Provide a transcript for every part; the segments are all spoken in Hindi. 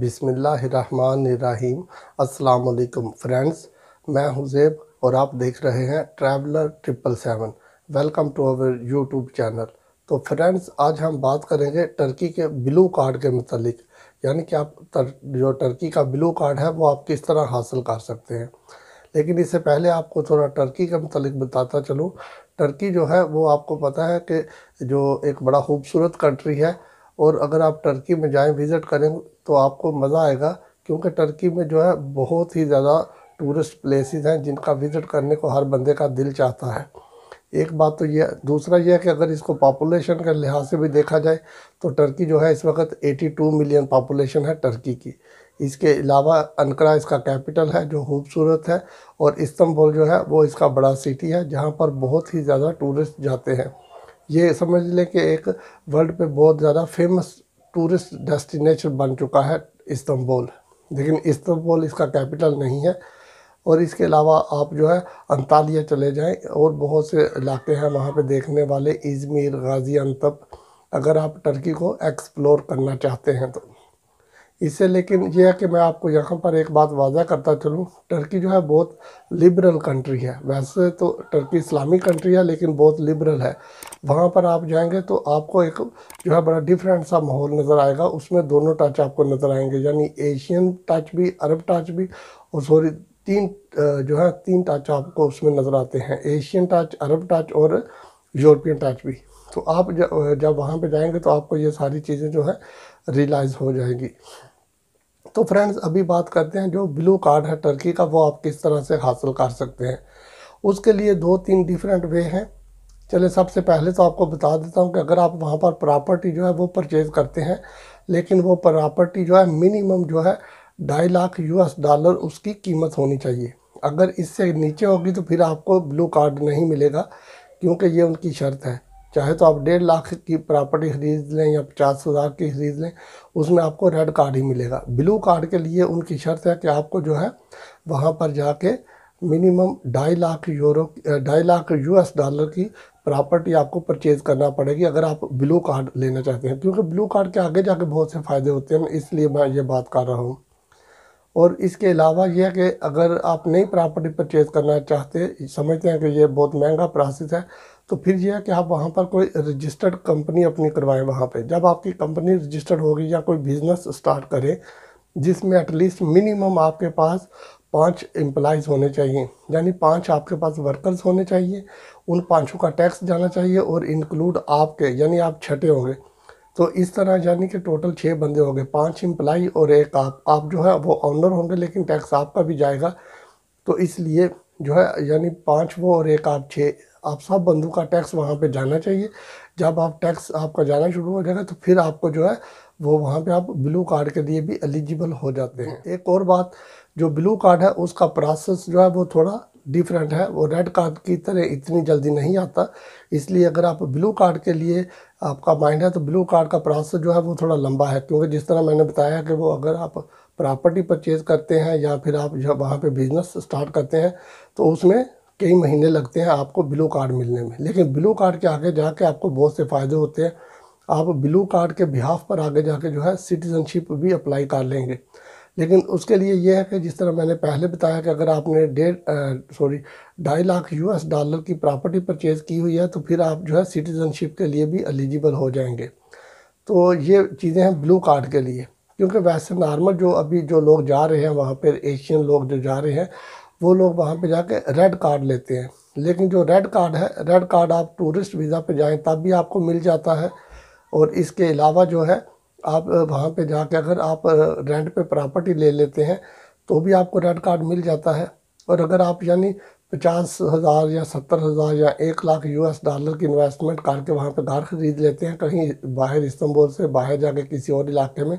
बिसमीम् अल्लाम फ्रेंड्स मैं हुजैब और आप देख रहे हैं traveller triple seven welcome to our YouTube channel तो फ्रेंड्स आज हम बात करेंगे टर्की के ब्लू कार्ड के मतलब यानी कि आप तर, जो टर्की का ब्लू कार्ड है वो आप किस तरह हासिल कर सकते हैं लेकिन इससे पहले आपको थोड़ा टर्की के मतलब बताता चलूँ टर्की जो है वो आपको पता है कि जो एक बड़ा खूबसूरत कंट्री है और अगर आप टर्की में जाएं विज़िट करें तो आपको मज़ा आएगा क्योंकि टर्की में जो है बहुत ही ज़्यादा टूरिस्ट प्लेसेस हैं जिनका विज़िट करने को हर बंदे का दिल चाहता है एक बात तो यह दूसरा यह है कि अगर इसको पापुलेशन के लिहाज से भी देखा जाए तो टर्की जो है इस वक्त 82 मिलियन पॉपुलेशन है टर्की की इसके अलावा अनकरा इसका कैपिटल है जो खूबसूरत है और इस्तंबुल जो है वो इसका बड़ा सिटी है जहाँ पर बहुत ही ज़्यादा टूरिस्ट जाते हैं ये समझ लें कि एक वर्ल्ड पे बहुत ज़्यादा फेमस टूरिस्ट डेस्टिनेशन बन चुका है इस्तांबुल लेकिन इस्तांबुल इसका कैपिटल नहीं है और इसके अलावा आप जो है अंतालिया चले जाएं और बहुत से इलाके हैं वहाँ पे देखने वाले इजमेर गाज़ी अंतप अगर आप टर्की को एक्सप्लोर करना चाहते हैं तो इससे लेकिन यह है कि मैं आपको यहाँ पर एक बात वाजा करता चलूँ टर्की जो है बहुत लिबरल कंट्री है वैसे तो टर्की इस्लामी कंट्री है लेकिन बहुत लिबरल है वहाँ पर आप जाएंगे तो आपको एक जो है बड़ा डिफरेंट सा माहौल नज़र आएगा उसमें दोनों टच आपको नज़र आएंगे यानी एशियन टच भी अरब टच भी और सॉरी तीन जो है तीन टच आपको उसमें नज़र आते हैं एशियन टच अरब टच और यूरोपियन टच भी तो आप जब वहाँ पे जाएंगे तो आपको ये सारी चीज़ें जो है रियलाइज़ हो जाएंगी तो फ्रेंड्स अभी बात करते हैं जो ब्लू कार्ड है टर्की का वो आप किस तरह से हासिल कर सकते हैं उसके लिए दो तीन डिफरेंट वे हैं चले सबसे पहले तो आपको बता देता हूँ कि अगर आप वहाँ पर प्रॉपर्टी जो है वो परचेज़ करते हैं लेकिन वो प्रॉपर्टी जो है मिनिमम जो है ढाई लाख यूएस डॉलर उसकी कीमत होनी चाहिए अगर इससे नीचे होगी तो फिर आपको ब्लू कार्ड नहीं मिलेगा क्योंकि ये उनकी शर्त है चाहे तो आप डेढ़ लाख की प्रॉपर्टी खरीद लें या पचास हज़ार की खरीद लें उसमें आपको रेड कार्ड ही मिलेगा ब्लू कार्ड के लिए उनकी शर्त है कि आपको जो है वहाँ पर जाके मिनिमम ढाई लाख यूरो ढाई लाख यूएस डॉलर की प्रॉपर्टी आपको परचेज़ करना पड़ेगी अगर आप ब्लू कार्ड लेना चाहते हैं क्योंकि ब्लू कार्ड के आगे जाके बहुत से फ़ायदे होते हैं इसलिए मैं ये बात कर रहा हूँ और इसके अलावा यह कि अगर आप नई प्रॉपर्टी परचेज़ करना चाहते समझते हैं कि यह बहुत महंगा प्रोसेस है तो फिर यह है कि आप वहाँ पर कोई रजिस्टर्ड कंपनी अपनी करवाएं वहाँ पे जब आपकी कंपनी रजिस्टर्ड होगी या कोई बिज़नेस स्टार्ट करें जिसमें एटलीस्ट मिनिमम आपके पास पांच एम्प्लाइज़ होने चाहिए यानी पांच आपके पास वर्कर्स होने चाहिए उन पांचों का टैक्स जाना चाहिए और इंक्लूड आपके यानी आप छठे होंगे तो इस तरह यानी कि टोटल छः बंदे हो गए पाँच इम्प्लाई और एक आप आप जो है वो ऑनर होंगे लेकिन टैक्स आपका भी जाएगा तो इसलिए जो है यानी पाँच वो और एक आप छः आप सब बंदों का टैक्स वहाँ पे जाना चाहिए जब आप टैक्स आपका जाना शुरू हो जाएगा तो फिर आपको जो है वो वहाँ पर आप ब्लू कार्ड के लिए भी एलिजिबल हो जाते हैं हम्म। एक और बात जो ब्लू कार्ड है उसका प्रोसेस जो है वो थोड़ा डिफरेंट है वो रेड कार्ड की तरह इतनी जल्दी नहीं आता इसलिए अगर आप ब्लू कार्ड के लिए आपका माइंड है तो ब्लू कार्ड का प्रोसेस जो है वो थोड़ा लंबा है क्योंकि जिस तरह मैंने बताया कि वो अगर आप प्रॉपर्टी परचेज़ करते हैं या फिर आप जब वहाँ पर बिज़नेस स्टार्ट करते हैं तो उसमें कई महीने लगते हैं आपको ब्लू कार्ड मिलने में लेकिन ब्लू कार्ड के आगे जाके आपको बहुत से फ़ायदे होते हैं आप ब्लू कार्ड के बिहाफ पर आगे जाके जो है सिटीज़नशिप भी अप्लाई कर लेंगे लेकिन उसके लिए यह है कि जिस तरह मैंने पहले बताया कि अगर आपने डेढ़ सॉरी ढाई लाख यूएस डॉलर की प्रॉपर्टी परचेज़ की हुई है तो फिर आप जो है सिटीज़नशिप के लिए भी एलिजिबल हो जाएंगे तो ये चीज़ें हैं ब्लू कार्ड के लिए क्योंकि वैसे नॉर्मल जो अभी जो लोग जा रहे हैं वहाँ पर एशियन लोग जो जा रहे हैं वो लोग वहाँ पर जाके रेड कार्ड लेते हैं लेकिन जो रेड कार्ड है रेड कार्ड आप टूरिस्ट वीज़ा पर जाएँ तब भी आपको मिल जाता है और इसके अलावा जो है आप वहाँ पे जाके अगर आप रेंट पे प्रॉपर्टी ले लेते हैं तो भी आपको रेड कार्ड मिल जाता है और अगर आप यानी पचास हज़ार या सत्तर हज़ार या एक लाख यूएस डॉलर की इन्वेस्टमेंट करके वहाँ पे घर ख़रीद लेते हैं कहीं बाहर इस्तंबुल से बाहर जाके किसी और इलाके में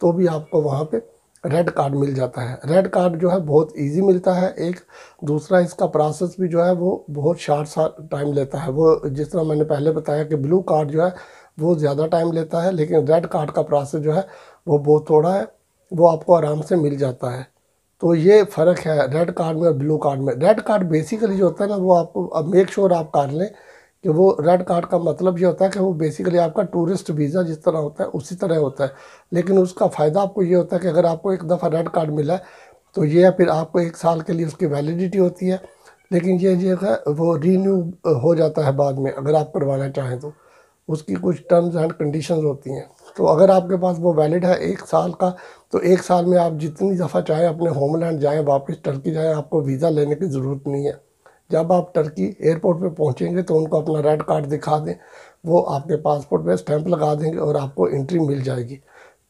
तो भी आपको वहाँ पे रेड कार्ड मिल जाता है रेड कार्ड जो है बहुत इजी मिलता है एक दूसरा इसका प्रोसेस भी जो है वो बहुत शार्ट सा टाइम लेता है वो जिस तरह मैंने पहले बताया कि ब्लू कार्ड जो है वो ज़्यादा टाइम लेता है लेकिन रेड कार्ड का प्रोसेस जो है वो बहुत थोड़ा है वो आपको आराम से मिल जाता है तो ये फ़र्क है रेड कार्ड में और ब्लू कार्ड में रेड कार्ड बेसिकली जो होता है ना वो आपको अब मेक श्योर आप कर लें कि वो रेड कार्ड का मतलब ये होता है कि वो बेसिकली आपका टूरिस्ट वीज़ा जिस तरह होता है उसी तरह होता है लेकिन उसका फ़ायदा आपको ये होता है कि अगर आपको एक दफ़ा रेड कार्ड मिला है तो ये फिर आपको एक साल के लिए उसकी वैलिडिटी होती है लेकिन ये जो है वो रीन्यू हो जाता है बाद में अगर आप करवाना चाहें तो उसकी कुछ टर्म्स एंड कंडीशंस होती हैं तो अगर आपके पास वो वैलिड है एक साल का तो एक साल में आप जितनी दफ़ा चाहें अपने होमलैंड जाएं वापस टर्की जाएं आपको वीज़ा लेने की ज़रूरत नहीं है जब आप टर्की एयरपोर्ट पे पहुंचेंगे तो उनको अपना रेड कार्ड दिखा दें वो आपके पासपोर्ट पे स्टैंप लगा देंगे और आपको एंट्री मिल जाएगी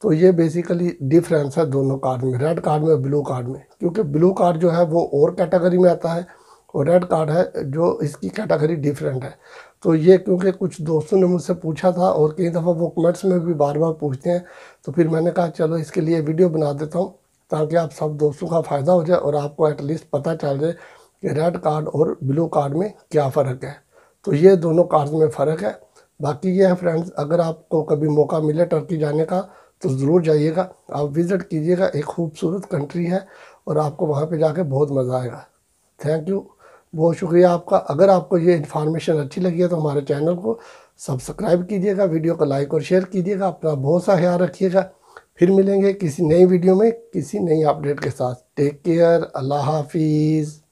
तो ये बेसिकली डिफरेंस है दोनों कार्ड में रेड कार्ड में ब्लू कार्ड में क्योंकि ब्लू कार्ड जो है वो और कैटेगरी में आता है और रेड कार्ड है जो इसकी कैटेगरी डिफरेंट है तो ये क्योंकि कुछ दोस्तों ने मुझसे पूछा था और कई दफ़ा वो कमेंट्स में भी बार बार पूछते हैं तो फिर मैंने कहा चलो इसके लिए वीडियो बना देता हूँ ताकि आप सब दोस्तों का फ़ायदा हो जाए और आपको एटलीस्ट पता चल जाए कि रेड कार्ड और ब्लू कार्ड में क्या फ़र्क है तो ये दोनों कार्ड में फ़र्क है बाकी ये है फ्रेंड्स अगर आपको कभी मौका मिले टर्की जाने का तो ज़रूर जाइएगा आप विज़िट कीजिएगा एक खूबसूरत कंट्री है और आपको वहाँ पे जाके बहुत मज़ा आएगा थैंक यू बहुत शुक्रिया आपका अगर आपको ये इन्फॉर्मेशन अच्छी लगी है तो हमारे चैनल को सब्सक्राइब कीजिएगा वीडियो को लाइक और शेयर कीजिएगा अपना बहुत सा ख्याल रखिएगा फिर मिलेंगे किसी नई वीडियो में किसी नई अपडेट के साथ टेक केयर अल्लाह हाफिज़